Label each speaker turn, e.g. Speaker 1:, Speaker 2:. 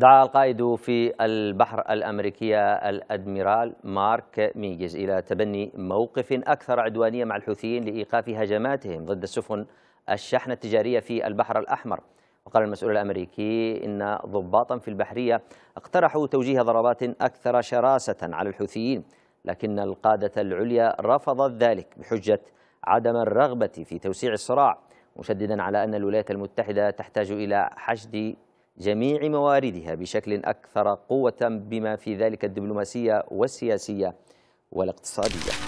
Speaker 1: دعا القائد في البحر الأمريكية الأدميرال مارك ميجز إلى تبني موقف أكثر عدوانية مع الحوثيين لإيقاف هجماتهم ضد السفن الشحنة التجارية في البحر الأحمر وقال المسؤول الأمريكي إن ضباطا في البحرية اقترحوا توجيه ضربات أكثر شراسة على الحوثيين لكن القادة العليا رفضت ذلك بحجة عدم الرغبة في توسيع الصراع مشددا على أن الولايات المتحدة تحتاج إلى حشد جميع مواردها بشكل أكثر قوة بما في ذلك الدبلوماسية والسياسية والاقتصادية